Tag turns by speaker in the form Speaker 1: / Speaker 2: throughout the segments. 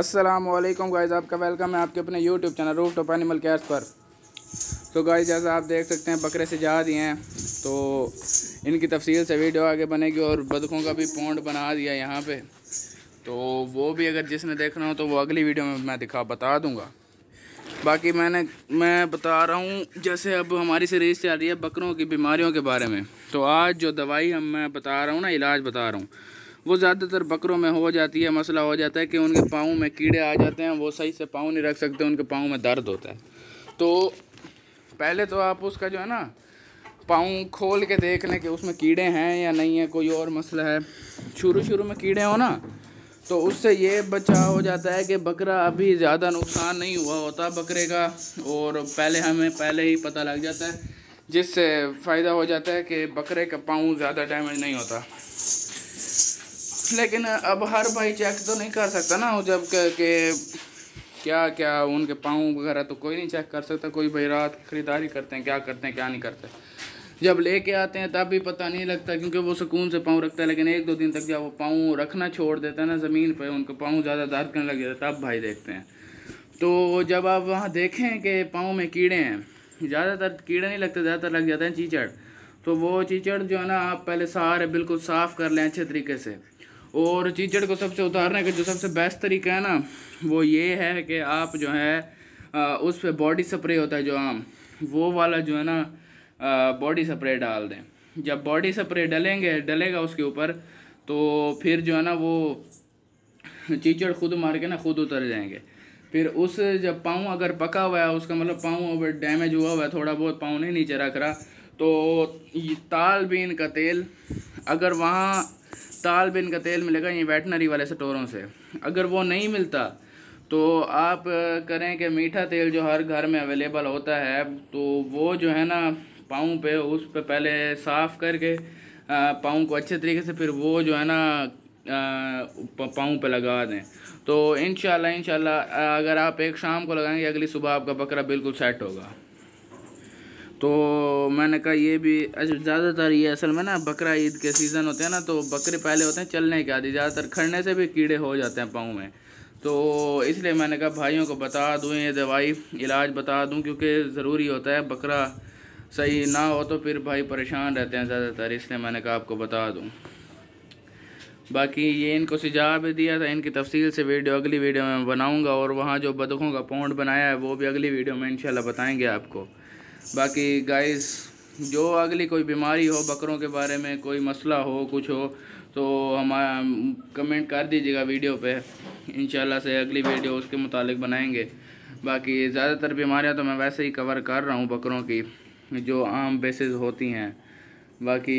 Speaker 1: Aslam guys आपका welcome है आपके अपने YouTube channel roof top animal cares पर तो गाइज जैसा आप देख सकते हैं बकरे से जा दिए हैं तो इनकी तफसील से वीडियो आगे बनेगी और बदकों का भी पौंड बना दिया यहाँ पे तो वो भी अगर जिसने देखना हो तो वो अगली वीडियो में मैं दिखा बता दूँगा बाकी मैंने मैं बता रहा हूँ जैसे अब हमारी सीरीज चल रही है बकरों की बीमारियों के बारे में तो आज जो दवाई हम मैं बता रहा हूँ ना इलाज बता रहा हूँ वो ज़्यादातर बकरों में हो जाती है मसला हो जाता है कि उनके पाँव में कीड़े आ जाते हैं वो सही से पाँव नहीं रख सकते उनके पाँव में दर्द होता है तो पहले तो आप उसका जो है ना पाँव खोल के देख लें कि उसमें कीड़े हैं या नहीं है कोई और मसला है शुरू शुरू में कीड़े हो ना तो उससे ये बचाव हो जाता है कि बकरा अभी ज़्यादा नुकसान नहीं हुआ होता बकरे का और पहले हमें पहले ही पता लग जाता है जिससे फ़ायदा हो जाता है कि बकरे का पाँव ज़्यादा डैमेज नहीं होता लेकिन अब हर भाई चेक तो नहीं कर सकता ना जब के क्या क्या उनके पाँव वगैरह तो कोई नहीं चेक कर सकता कोई भाई रात खरीदारी करते हैं क्या करते हैं क्या नहीं करते जब लेके आते हैं तब भी पता नहीं लगता क्योंकि वो सुकून से पाँव रखता है लेकिन एक दो दिन तक जब वो पाँव रखना छोड़ देता है ना ज़मीन पर उनके पाँव ज़्यादा दर्द करने लग जाता तब भाई देखते हैं तो जब आप वहाँ देखें कि पाँव में कीड़े हैं ज़्यादातर कीड़े नहीं लगते ज़्यादातर लग जाते हैं चीचड़ तो वो चीचड़ जो है ना आप पहले सारे बिल्कुल साफ़ कर लें अच्छे तरीके से और चीचड़ को सबसे उतारने का जो सबसे बेस्ट तरीका है ना वो ये है कि आप जो है आ, उस पर बॉडी स्प्रे होता है जो आम वो वाला जो है ना बॉडी स्प्रे डाल दें जब बॉडी स्प्रे डलेंगे डलेगा उसके ऊपर तो फिर जो है ना वो चीचड़ खुद मार के ना खुद उतर जाएंगे फिर उस जब पाँव अगर पका हुआ है उसका मतलब पाँव अगर डैमेज हुआ हुआ है थोड़ा बहुत पाँव नहीं नीचे रख रहा तो ये तालबीन का तेल अगर वहाँ तालबिन का तेल मिलेगा ये वेटनरी वाले स्टोरों से अगर वो नहीं मिलता तो आप करें कि मीठा तेल जो हर घर में अवेलेबल होता है तो वो जो है ना पाँव पे उस पर पहले साफ़ करके पाँव को अच्छे तरीके से फिर वो जो है ना पाँव पे लगा दें तो इन शाला अगर आप एक शाम को लगाएंगे अगली सुबह आपका बकरा बिल्कुल सेट होगा तो मैंने कहा ये भी ज़्यादातर ये असल में ना बकरा ईद के सीज़न होते हैं ना तो बकरे पहले होते हैं चलने के आदि ज़्यादातर खड़ने से भी कीड़े हो जाते हैं पाँव में तो इसलिए मैंने कहा भाइयों को बता दूँ ये दवाई इलाज बता दूँ क्योंकि ज़रूरी होता है बकरा सही ना हो तो फिर भाई परेशान रहते हैं ज़्यादातर इसलिए मैंने कहा आपको बता दूँ बाकी ये इनको सुझाव भी दिया था इनकी तफसील से वीडियो अगली वीडियो में बनाऊंगा और वहाँ जो बदखों का पौंड बनाया है वो भी अगली वीडियो में इंशाल्लाह बताएंगे आपको बाकी गाइस जो अगली कोई बीमारी हो बकरों के बारे में कोई मसला हो कुछ हो तो हमारा कमेंट कर दीजिएगा वीडियो पे इन से अगली वीडियो उसके मुतालिक बनाएंगे बाकी ज़्यादातर बीमारियां तो मैं वैसे ही कवर कर रहा हूँ बकरों की जो आम बेसिस होती हैं बाकी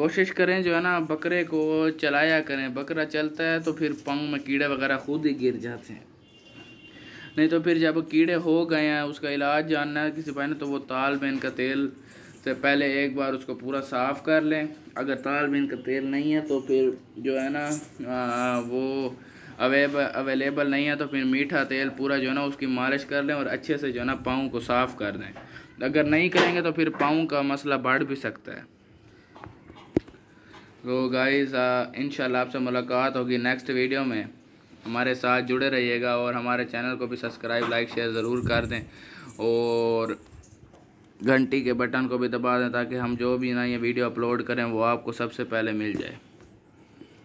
Speaker 1: कोशिश करें जो है ना बकरे को चलाया करें बकरा चलता है तो फिर पंग में कीड़े वगैरह खुद ही गिर जाते हैं नहीं तो फिर जब कीड़े हो गए हैं उसका इलाज जानना है किसी भाई ने तो वो तालबेन का तेल से पहले एक बार उसको पूरा साफ़ कर लें अगर तालबेन का तेल नहीं है तो फिर जो है ना आ, वो अवेब अवेलेबल नहीं है तो फिर मीठा तेल पूरा जो है ना उसकी मालिश कर लें और अच्छे से जो है ना पाँव को साफ़ कर दें अगर नहीं करेंगे तो फिर पाँव का मसला बढ़ भी सकता है तो गाइस इन आपसे मुलाकात होगी नेक्स्ट वीडियो में हमारे साथ जुड़े रहिएगा और हमारे चैनल को भी सब्सक्राइब लाइक शेयर ज़रूर कर दें और घंटी के बटन को भी दबा दें ताकि हम जो भी ना ये वीडियो अपलोड करें वो आपको सबसे पहले मिल जाए